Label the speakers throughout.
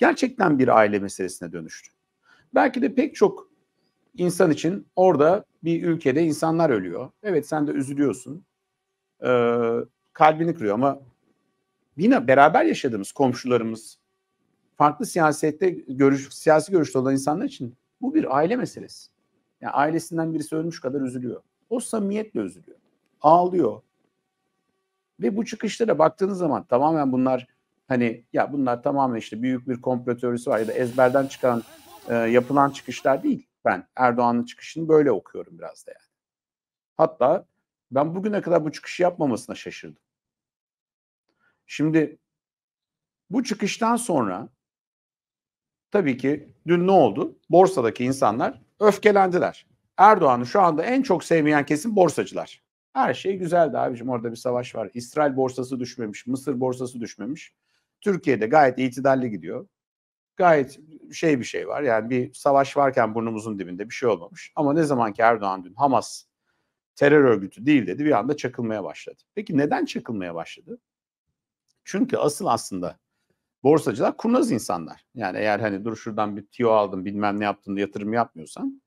Speaker 1: gerçekten bir aile meselesine dönüştü. Belki de pek çok insan için orada bir ülkede insanlar ölüyor. Evet sen de üzülüyorsun. Ee, kalbini kırıyor ama yine beraber yaşadığımız komşularımız, farklı siyasette görüş, siyasi görüşte olan insanlar için bu bir aile meselesi. Yani ailesinden birisi ölmüş kadar üzülüyor. O samimiyetle üzülüyor. Ağlıyor. Ve bu çıkışlara baktığınız zaman tamamen bunlar hani ya bunlar tamamen işte büyük bir komplo teorisi var ya da ezberden çıkan e, yapılan çıkışlar değil. Ben Erdoğan'ın çıkışını böyle okuyorum biraz da yani. Hatta ben bugüne kadar bu çıkışı yapmamasına şaşırdım. Şimdi bu çıkıştan sonra tabii ki dün ne oldu? Borsadaki insanlar öfkelendiler. Erdoğan'ı şu anda en çok sevmeyen kesim borsacılar. Her şey güzeldi abicim orada bir savaş var. İsrail borsası düşmemiş, Mısır borsası düşmemiş. Türkiye'de gayet itidalli gidiyor. Gayet şey bir şey var. Yani bir savaş varken burnumuzun dibinde bir şey olmamış. Ama ne zaman ki Erdoğan dün Hamas terör örgütü değil dedi bir anda çakılmaya başladı. Peki neden çakılmaya başladı? Çünkü asıl aslında borsacılar kurnaz insanlar. Yani eğer hani dur şuradan bir tiyo aldım bilmem ne yaptın da yatırım yapmıyorsan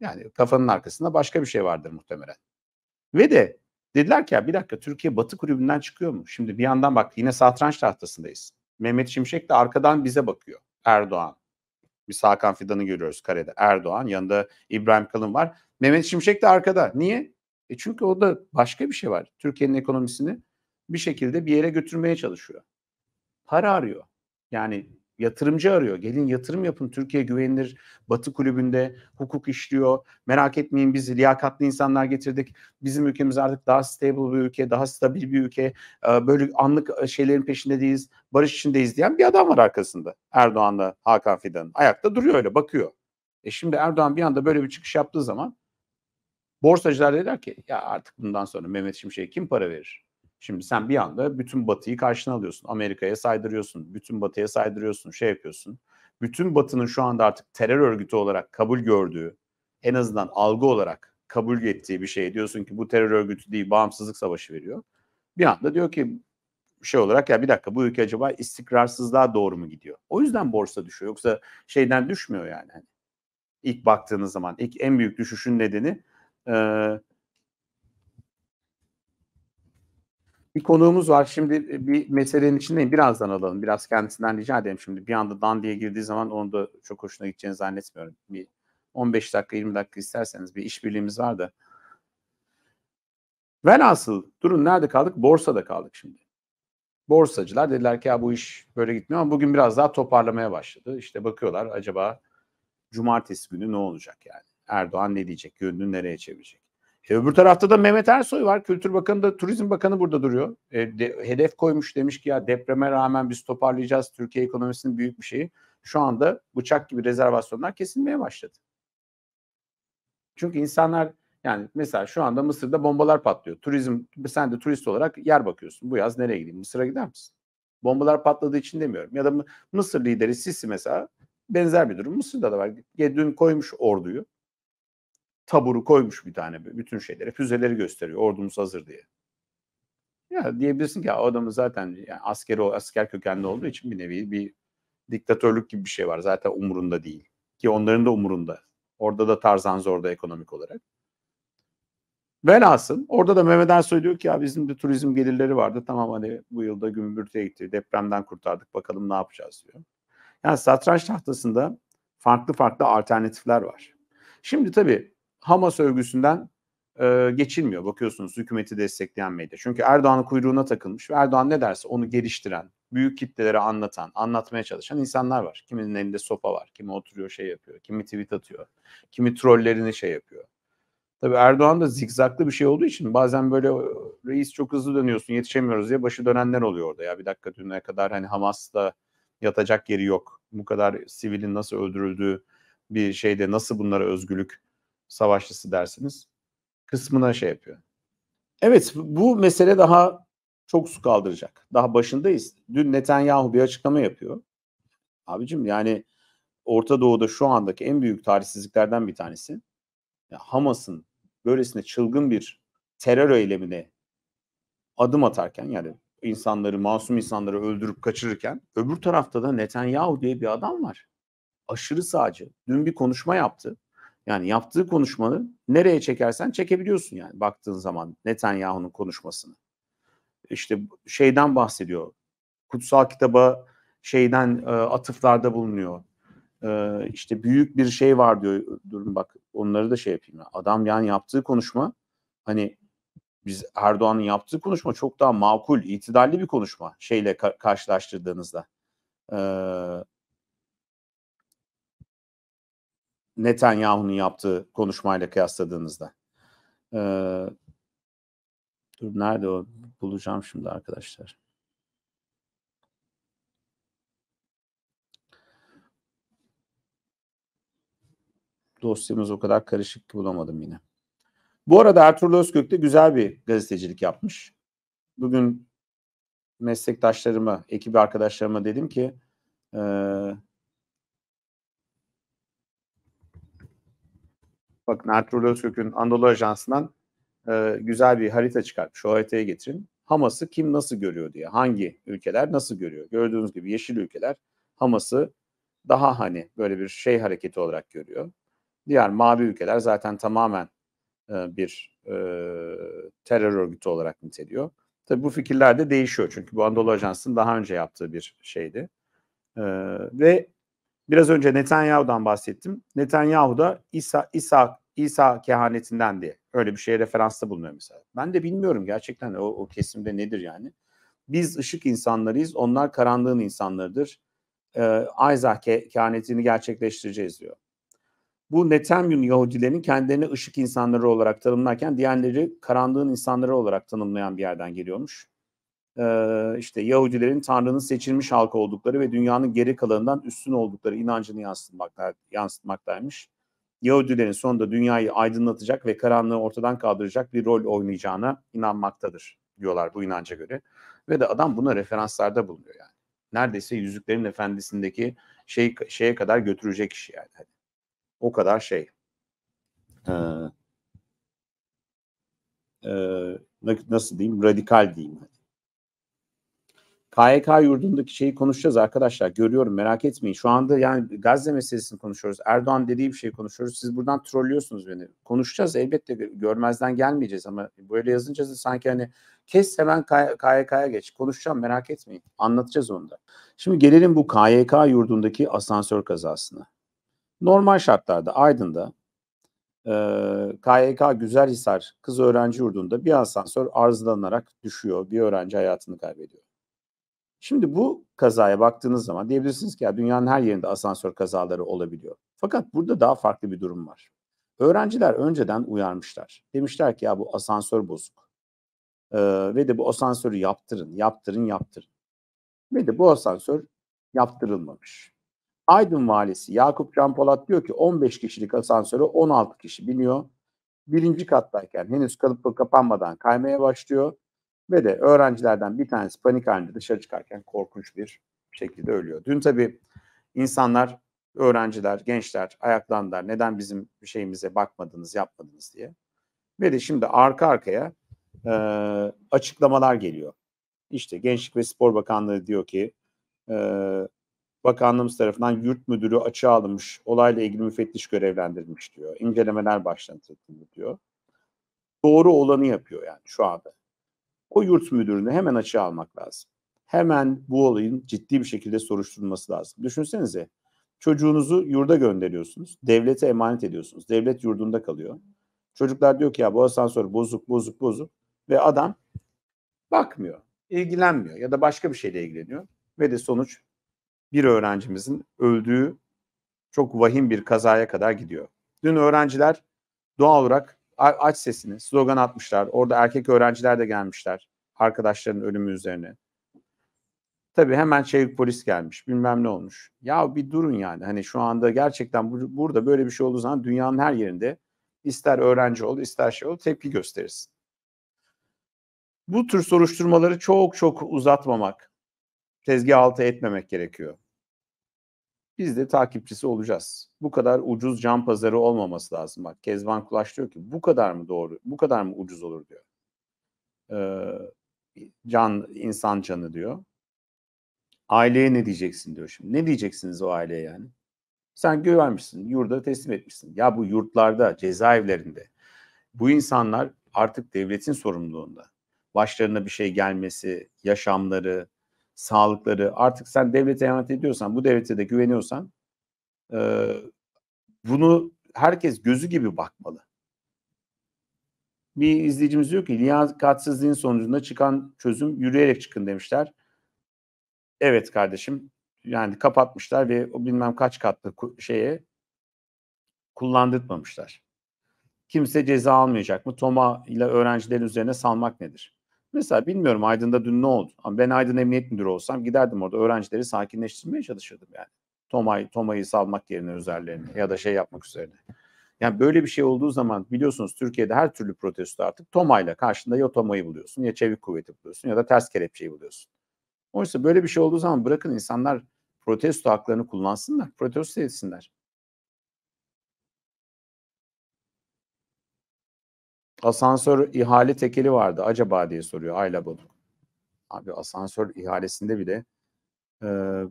Speaker 1: yani kafanın arkasında başka bir şey vardır muhtemelen. Ve de dediler ki ya bir dakika Türkiye batı kulübünden çıkıyor mu? Şimdi bir yandan bak yine satranç tahtasındayız. Mehmet Şimşek de arkadan bize bakıyor. Erdoğan. bir Hakan Fidan'ı görüyoruz karede. Erdoğan yanında İbrahim Kalın var. Mehmet Şimşek de arkada. Niye? E çünkü o da başka bir şey var. Türkiye'nin ekonomisini bir şekilde bir yere götürmeye çalışıyor. Para arıyor. Yani Yatırımcı arıyor. Gelin yatırım yapın. Türkiye güvenilir. Batı kulübünde hukuk işliyor. Merak etmeyin biz liyakatlı insanlar getirdik. Bizim ülkemiz artık daha stable bir ülke, daha stabil bir ülke. Ee, böyle anlık e, şeylerin peşinde değiliz. Barış içindeyiz diyen bir adam var arkasında. Erdoğan'la Hakan Fidan'ın. Ayakta duruyor öyle bakıyor. E şimdi Erdoğan bir anda böyle bir çıkış yaptığı zaman borsacılar dediler ki ya artık bundan sonra Mehmet Şimşek'e kim para verir? Şimdi sen bir anda bütün batıyı karşına alıyorsun. Amerika'ya saydırıyorsun, bütün batıya saydırıyorsun, şey yapıyorsun. Bütün batının şu anda artık terör örgütü olarak kabul gördüğü, en azından algı olarak kabul ettiği bir şey. Diyorsun ki bu terör örgütü değil, bağımsızlık savaşı veriyor. Bir anda diyor ki şey olarak ya bir dakika bu ülke acaba istikrarsızlığa doğru mu gidiyor? O yüzden borsa düşüyor. Yoksa şeyden düşmüyor yani. Hani ilk baktığınız zaman ilk en büyük düşüşün nedeni Bir konuğumuz var. Şimdi e, bir meselenin içindeyim. Birazdan alalım. Biraz kendisinden rica edeyim şimdi. Bir anda dan diye girdiği zaman onu da çok hoşuna gideceğini zannetmiyorum. Bir 15 dakika 20 dakika isterseniz bir işbirliğimiz var da. Velhasıl durun nerede kaldık? Borsada kaldık şimdi. Borsacılar dediler ki ya bu iş böyle gitmiyor ama bugün biraz daha toparlamaya başladı. İşte bakıyorlar acaba cumartesi günü ne olacak yani? Erdoğan ne diyecek? Gönlünü nereye çevirecek? E, öbür tarafta da Mehmet Ersoy var. Kültür Bakanı da Turizm Bakanı burada duruyor. E, de, hedef koymuş demiş ki ya depreme rağmen biz toparlayacağız Türkiye ekonomisinin büyük bir şeyi. Şu anda bıçak gibi rezervasyonlar kesilmeye başladı. Çünkü insanlar yani mesela şu anda Mısır'da bombalar patlıyor. Turizm sen de turist olarak yer bakıyorsun. Bu yaz nereye gideyim? Mısır'a gider misin? Bombalar patladığı için demiyorum. Ya da Mısır lideri Sisi mesela benzer bir durum. Mısır'da da var. Dün koymuş orduyu taburu koymuş bir tane bütün şeyleri füzeleri gösteriyor ordumuz hazır diye. Ya diyebilirsin ki adamı zaten yani askeri asker kökenli olduğu için bir nevi bir diktatörlük gibi bir şey var. Zaten umurunda değil. Ki onların da umurunda. Orada da Tarzan zorda ekonomik olarak. Velhasıl orada da Mehmet Ersoy diyor ki ya bizim de turizm gelirleri vardı. Tamam hani bu yılda gümbürtüye gitti. Depremden kurtardık. Bakalım ne yapacağız diyor. Yani satranç tahtasında farklı farklı alternatifler var. Şimdi tabii Hamas övgüsünden e, geçilmiyor bakıyorsunuz hükümeti destekleyen medya. Çünkü Erdoğan'ın kuyruğuna takılmış ve Erdoğan ne derse onu geliştiren, büyük kitlelere anlatan, anlatmaya çalışan insanlar var. Kiminin elinde sopa var, kimi oturuyor şey yapıyor, kimi tweet atıyor, kimi trollerini şey yapıyor. Tabii Erdoğan da zikzaklı bir şey olduğu için bazen böyle reis çok hızlı dönüyorsun yetişemiyoruz diye başı dönenler oluyor orada. Ya bir dakika düne kadar hani Hamas'ta yatacak yeri yok. Bu kadar sivilin nasıl öldürüldüğü bir şeyde nasıl bunlara özgürlük savaşçısı dersiniz kısmına şey yapıyor. Evet bu mesele daha çok su kaldıracak. Daha başındayız. Dün Netanyahu bir açıklama yapıyor. Abicim yani Orta Doğu'da şu andaki en büyük tarihsizliklerden bir tanesi Hamas'ın böylesine çılgın bir terör eylemine adım atarken yani insanları, masum insanları öldürüp kaçırırken öbür tarafta da Netanyahu diye bir adam var. Aşırı sağcı. Dün bir konuşma yaptı. Yani yaptığı konuşmanı nereye çekersen çekebiliyorsun yani baktığın zaman Netanyahu'nun konuşmasını. İşte şeyden bahsediyor. Kutsal kitaba şeyden e, atıflarda bulunuyor. E, işte büyük bir şey var diyor. Durun bak onları da şey yapayım. Adam yani yaptığı konuşma hani biz Erdoğan'ın yaptığı konuşma çok daha makul, itidalli bir konuşma şeyle ka- karşılaştırdığınızda. Ee, Netanyahu'nun yaptığı konuşmayla kıyasladığınızda. Ee, dur nerede o? Bulacağım şimdi arkadaşlar. Dosyamız o kadar karışık ki bulamadım yine. Bu arada Ertuğrul Özkök de güzel bir gazetecilik yapmış. Bugün meslektaşlarıma, ekibi arkadaşlarıma dedim ki e, Bakın Ertuğrul Özkök'ün Anadolu Ajansı'ndan e, güzel bir harita çıkartmış. O haritaya getirin. Hamas'ı kim nasıl görüyor diye. Hangi ülkeler nasıl görüyor? Gördüğünüz gibi yeşil ülkeler Hamas'ı daha hani böyle bir şey hareketi olarak görüyor. Diğer mavi ülkeler zaten tamamen e, bir e, terör örgütü olarak niteliyor. Tabii bu fikirler de değişiyor çünkü bu Anadolu Ajansı'nın daha önce yaptığı bir şeydi. E, ve biraz önce Netanyahu'dan bahsettim. Netanyahu da İsa, İsa İsa kehanetinden diye öyle bir şeye referansta bulunuyor mesela. Ben de bilmiyorum gerçekten o, o kesimde nedir yani. Biz ışık insanlarıyız, onlar karanlığın insanlarıdır. Ee, Isaac ke kehanetini gerçekleştireceğiz diyor. Bu Netanyahu Yahudilerin kendilerini ışık insanları olarak tanımlarken diğerleri karanlığın insanları olarak tanımlayan bir yerden geliyormuş. Ee, işte Yahudilerin Tanrı'nın seçilmiş halkı oldukları ve dünyanın geri kalanından üstün oldukları inancını yansıtmakta, yansıtmaktaymış. Yahudilerin sonunda dünyayı aydınlatacak ve karanlığı ortadan kaldıracak bir rol oynayacağına inanmaktadır diyorlar bu inanca göre. Ve de adam buna referanslarda bulunuyor yani. Neredeyse Yüzüklerin Efendisi'ndeki şey şeye kadar götürecek iş yani. Hani o kadar şey. Ee, e, nasıl diyeyim? Radikal diyeyim. KYK yurdundaki şeyi konuşacağız arkadaşlar. Görüyorum merak etmeyin. Şu anda yani Gazze meselesini konuşuyoruz. Erdoğan dediği bir şey konuşuyoruz. Siz buradan trollüyorsunuz beni. Konuşacağız elbette görmezden gelmeyeceğiz ama böyle yazınca da sanki hani kes hemen KYK'ya geç. Konuşacağım merak etmeyin. Anlatacağız onu da. Şimdi gelelim bu KYK yurdundaki asansör kazasına. Normal şartlarda Aydın'da e, KYK Güzelhisar Kız Öğrenci Yurdu'nda bir asansör arızalanarak düşüyor. Bir öğrenci hayatını kaybediyor. Şimdi bu kazaya baktığınız zaman diyebilirsiniz ki ya dünyanın her yerinde asansör kazaları olabiliyor. Fakat burada daha farklı bir durum var. Öğrenciler önceden uyarmışlar. Demişler ki ya bu asansör bozuk. Ee, ve de bu asansörü yaptırın, yaptırın, yaptırın. Ve de bu asansör yaptırılmamış. Aydın valisi Yakup Can Polat diyor ki 15 kişilik asansöre 16 kişi biniyor. Birinci kattayken henüz kalıp kapanmadan kaymaya başlıyor. Ve de öğrencilerden bir tanesi panik halinde dışarı çıkarken korkunç bir şekilde ölüyor. Dün tabii insanlar, öğrenciler, gençler ayaklandılar. Neden bizim şeyimize bakmadınız, yapmadınız diye. Ve de şimdi arka arkaya e, açıklamalar geliyor. İşte Gençlik ve Spor Bakanlığı diyor ki e, bakanlığımız tarafından yurt müdürü açığa alınmış, olayla ilgili müfettiş görevlendirilmiş diyor. İncelemeler başlatıldı diyor. Doğru olanı yapıyor yani şu anda o yurt müdürünü hemen açığa almak lazım. Hemen bu olayın ciddi bir şekilde soruşturulması lazım. Düşünsenize çocuğunuzu yurda gönderiyorsunuz. Devlete emanet ediyorsunuz. Devlet yurdunda kalıyor. Çocuklar diyor ki ya bu asansör bozuk bozuk bozuk ve adam bakmıyor, ilgilenmiyor ya da başka bir şeyle ilgileniyor ve de sonuç bir öğrencimizin öldüğü çok vahim bir kazaya kadar gidiyor. Dün öğrenciler doğal olarak aç sesini slogan atmışlar. Orada erkek öğrenciler de gelmişler. Arkadaşların ölümü üzerine. Tabii hemen çevik şey polis gelmiş. Bilmem ne olmuş. Ya bir durun yani. Hani şu anda gerçekten bu, burada böyle bir şey olduğu zaman dünyanın her yerinde ister öğrenci ol ister şey ol tepki gösterirsin. Bu tür soruşturmaları çok çok uzatmamak, tezgah altı etmemek gerekiyor. Biz de takipçisi olacağız. Bu kadar ucuz can pazarı olmaması lazım. Bak Kezban Kulaş diyor ki bu kadar mı doğru, bu kadar mı ucuz olur diyor. Ee, can, insan canı diyor. Aileye ne diyeceksin diyor şimdi. Ne diyeceksiniz o aileye yani? Sen güvenmişsin, yurda teslim etmişsin. Ya bu yurtlarda, cezaevlerinde bu insanlar artık devletin sorumluluğunda. Başlarına bir şey gelmesi, yaşamları, sağlıkları artık sen devlete emanet ediyorsan bu devlete de güveniyorsan e, bunu herkes gözü gibi bakmalı. Bir izleyicimiz diyor ki liyakatsizliğin sonucunda çıkan çözüm yürüyerek çıkın demişler. Evet kardeşim yani kapatmışlar ve o bilmem kaç katlı şeye kullandırtmamışlar. Kimse ceza almayacak mı? Toma ile öğrencilerin üzerine salmak nedir? Mesela bilmiyorum Aydın'da dün ne oldu? ben Aydın Emniyet Müdürü olsam giderdim orada öğrencileri sakinleştirmeye çalışırdım yani. Tomay, Tomay'ı salmak yerine üzerlerine ya da şey yapmak üzerine. Yani böyle bir şey olduğu zaman biliyorsunuz Türkiye'de her türlü protesto artık Toma'yla karşında ya Toma'yı buluyorsun ya çevik kuvveti buluyorsun ya da ters kelepçeyi buluyorsun. Oysa böyle bir şey olduğu zaman bırakın insanlar protesto haklarını kullansınlar, protesto etsinler. asansör ihale tekeli vardı acaba diye soruyor Ayla Badu. Abi asansör ihalesinde bile e,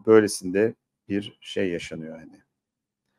Speaker 1: böylesinde bir şey yaşanıyor hani.